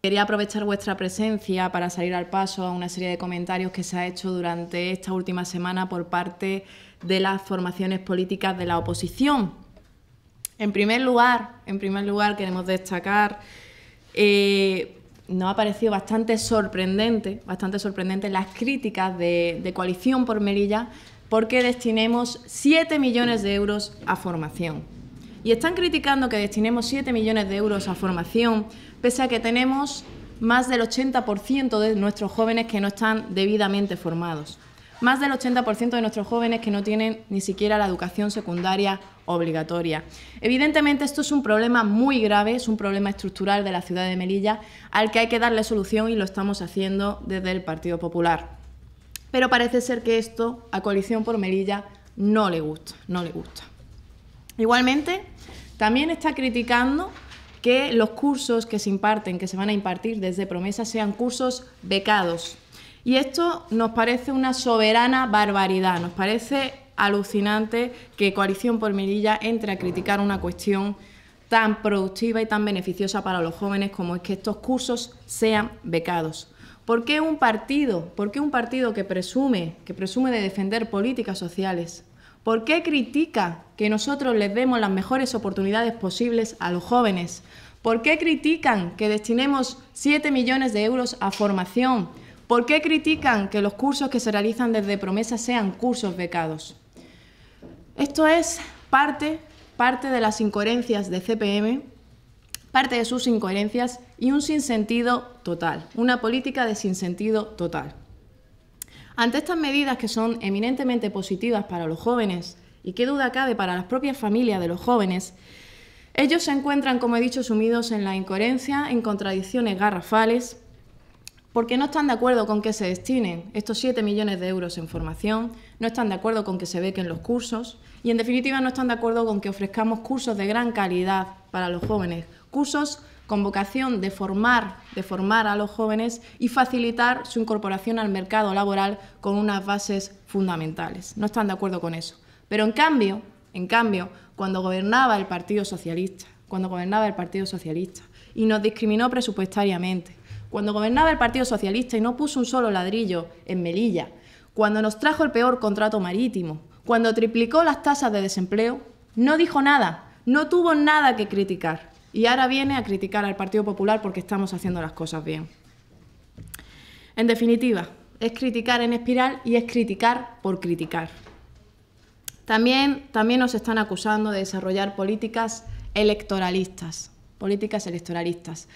Quería aprovechar vuestra presencia para salir al paso a una serie de comentarios que se ha hecho durante esta última semana por parte de las formaciones políticas de la oposición. En primer lugar, en primer lugar queremos destacar, eh, nos ha parecido bastante sorprendente, bastante sorprendente las críticas de, coalición por Melilla porque destinemos 7 millones de euros a formación. Y están criticando que destinemos 7 millones de euros a formación, pese a que tenemos más del 80% de nuestros jóvenes que no están debidamente formados. Más del 80% de nuestros jóvenes que no tienen ni siquiera la educación secundaria obligatoria. Evidentemente esto es un problema muy grave, es un problema estructural de la ciudad de Melilla al que hay que darle solución y lo estamos haciendo desde el Partido Popular. Pero parece ser que esto a Coalición por Melilla no le gusta, no le gusta. Igualmente, también está criticando que los cursos que se imparten, que se van a impartir desde Promesa, sean cursos becados. Y esto nos parece una soberana barbaridad, nos parece alucinante que Coalición por Mirilla entre a criticar una cuestión tan productiva y tan beneficiosa para los jóvenes como es que estos cursos sean becados. ¿Por qué un partido, por un partido que presume, que presume de defender políticas sociales, ¿Por qué critica que nosotros les demos las mejores oportunidades posibles a los jóvenes? ¿Por qué critican que destinemos 7 millones de euros a formación? ¿Por qué critican que los cursos que se realizan desde Promesa sean cursos becados? Esto es parte, parte de las incoherencias de CPM, parte de sus incoherencias y un sinsentido total, una política de sinsentido total. Ante estas medidas que son eminentemente positivas para los jóvenes y qué duda cabe para las propias familias de los jóvenes, ellos se encuentran, como he dicho, sumidos en la incoherencia, en contradicciones garrafales, porque no están de acuerdo con que se destinen estos 7 millones de euros en formación, no están de acuerdo con que se bequen los cursos y, en definitiva, no están de acuerdo con que ofrezcamos cursos de gran calidad para los jóvenes, cursos con vocación de formar, de formar a los jóvenes y facilitar su incorporación al mercado laboral con unas bases fundamentales. No están de acuerdo con eso. Pero en cambio, en cambio, cuando gobernaba el Partido Socialista, cuando gobernaba el Partido Socialista y nos discriminó presupuestariamente, cuando gobernaba el Partido Socialista y no puso un solo ladrillo en Melilla, cuando nos trajo el peor contrato marítimo, cuando triplicó las tasas de desempleo, no dijo nada, no tuvo nada que criticar. Y ahora viene a criticar al Partido Popular porque estamos haciendo las cosas bien. En definitiva, es criticar en espiral y es criticar por criticar. También, también nos están acusando de desarrollar políticas electoralistas, políticas electoralistas.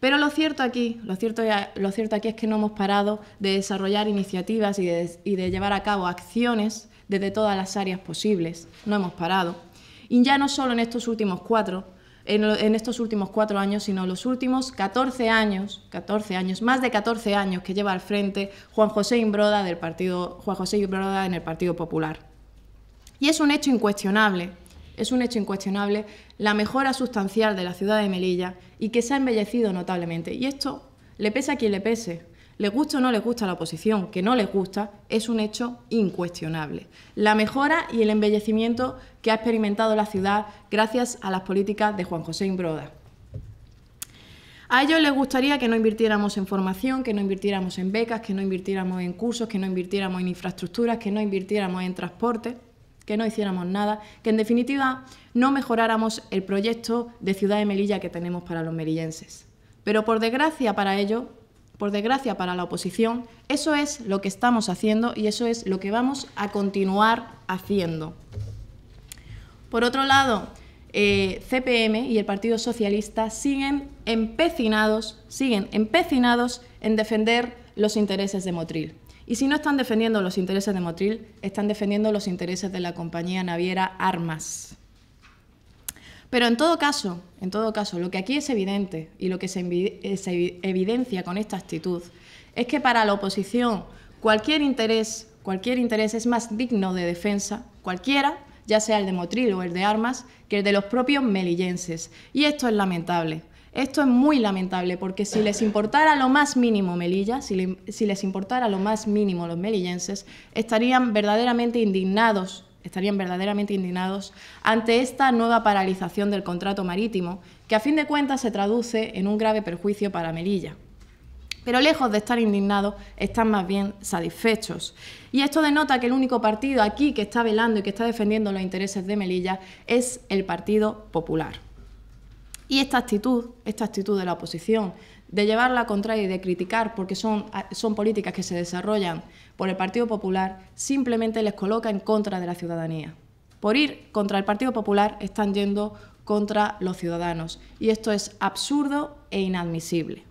Pero lo cierto aquí, lo cierto, lo cierto aquí es que no hemos parado de desarrollar iniciativas y de, y de llevar a cabo acciones desde todas las áreas posibles. No hemos parado. Y ya no solo en estos últimos cuatro, en, estos últimos cuatro años, sino los últimos 14 años, 14 años, más de 14 años que lleva al frente Juan José Imbroda del partido, Juan José Imbroda en el Partido Popular. Y es un hecho incuestionable, es un hecho incuestionable la mejora sustancial de la ciudad de Melilla y que se ha embellecido notablemente. Y esto le pese a quien le pese, les gusta o no les gusta la oposición, que no les gusta, es un hecho incuestionable. La mejora y el embellecimiento que ha experimentado la ciudad gracias a las políticas de Juan José Imbroda. A ellos les gustaría que no invirtiéramos en formación, que no invirtiéramos en becas, que no invirtiéramos en cursos, que no invirtiéramos en infraestructuras, que no invirtiéramos en transporte, que no hiciéramos nada, que en definitiva no mejoráramos el proyecto de Ciudad de Melilla que tenemos para los merillenses... Pero por desgracia para ellos, por desgracia para la oposición, eso es lo que estamos haciendo y eso es lo que vamos a continuar haciendo. Por otro lado, eh, CPM y el Partido Socialista siguen empecinados, siguen empecinados en defender los intereses de Motril. Y si no están defendiendo los intereses de Motril, están defendiendo los intereses de la compañía naviera Armas. Pero en todo caso, en todo caso, lo que aquí es evidente y lo que se, evidencia con esta actitud es que para la oposición cualquier interés, cualquier interés es más digno de defensa, cualquiera, ya sea el de Motril o el de Armas, que el de los propios melillenses. Y esto es lamentable. Esto es muy lamentable porque si les importara lo más mínimo Melilla, si les importara lo más mínimo los melillenses, estarían verdaderamente indignados estarían verdaderamente indignados ante esta nueva paralización del contrato marítimo, que a fin de cuentas se traduce en un grave perjuicio para Melilla. Pero lejos de estar indignados, están más bien satisfechos. Y esto denota que el único partido aquí que está velando y que está defendiendo los intereses de Melilla es el Partido Popular. Y esta actitud, esta actitud de la oposición, de llevarla la contraria y de criticar, porque son, ah, son políticas que se desarrollan por el Partido Popular, simplemente les coloca en contra de la ciudadanía. Por ir contra el Partido Popular están yendo contra los ciudadanos y esto es absurdo e inadmisible.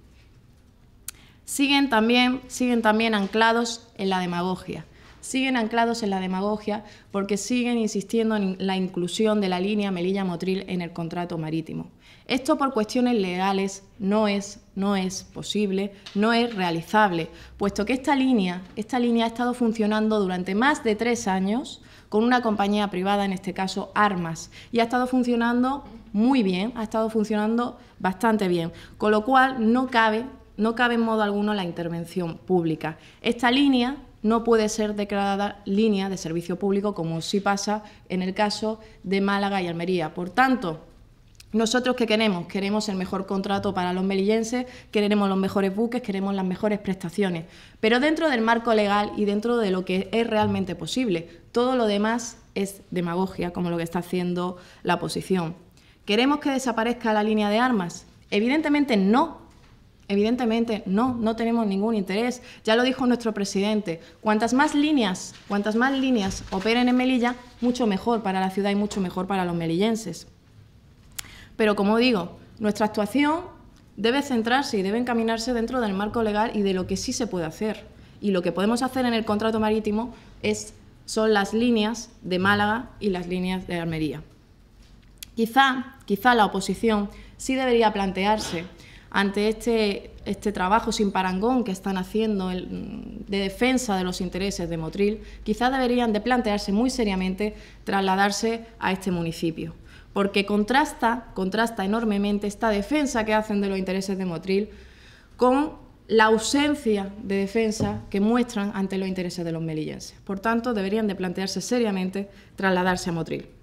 Siguen también, siguen también anclados en la demagogia siguen anclados en la demagogia porque siguen insistiendo en la inclusión de la línea Melilla-Motril en el contrato marítimo. Esto por cuestiones legales no es, no es posible, no es realizable, puesto que esta línea, esta línea ha estado funcionando durante más de tres años con una compañía privada, en este caso Armas, y ha estado funcionando muy bien, ha estado funcionando bastante bien, con lo cual no cabe, no cabe en modo alguno la intervención pública. Esta línea no puede ser declarada línea de servicio público como sí pasa en el caso de Málaga y Almería. Por tanto, nosotros que queremos, queremos el mejor contrato para los melillenses, queremos los mejores buques, queremos las mejores prestaciones, pero dentro del marco legal y dentro de lo que es realmente posible. Todo lo demás es demagogia, como lo que está haciendo la oposición. ¿Queremos que desaparezca la línea de armas? Evidentemente no, Evidentemente, no, no tenemos ningún interés. Ya lo dijo nuestro presidente. Cuantas más líneas, cuantas más líneas operen en Melilla, mucho mejor para la ciudad y mucho mejor para los melillenses. Pero como digo, nuestra actuación debe centrarse y debe encaminarse dentro del marco legal y de lo que sí se puede hacer. Y lo que podemos hacer en el contrato marítimo es, son las líneas de Málaga y las líneas de Almería. Quizá, quizá la oposición sí debería plantearse ante este, este trabajo sin parangón que están haciendo de defensa de los intereses de Motril, quizá deberían de plantearse muy seriamente trasladarse a este municipio porque contrasta, contrasta enormemente esta defensa que hacen de los intereses de Motril con la ausencia de defensa que muestran ante los intereses de los melillenses. Por tanto, deberían de plantearse seriamente trasladarse a Motril.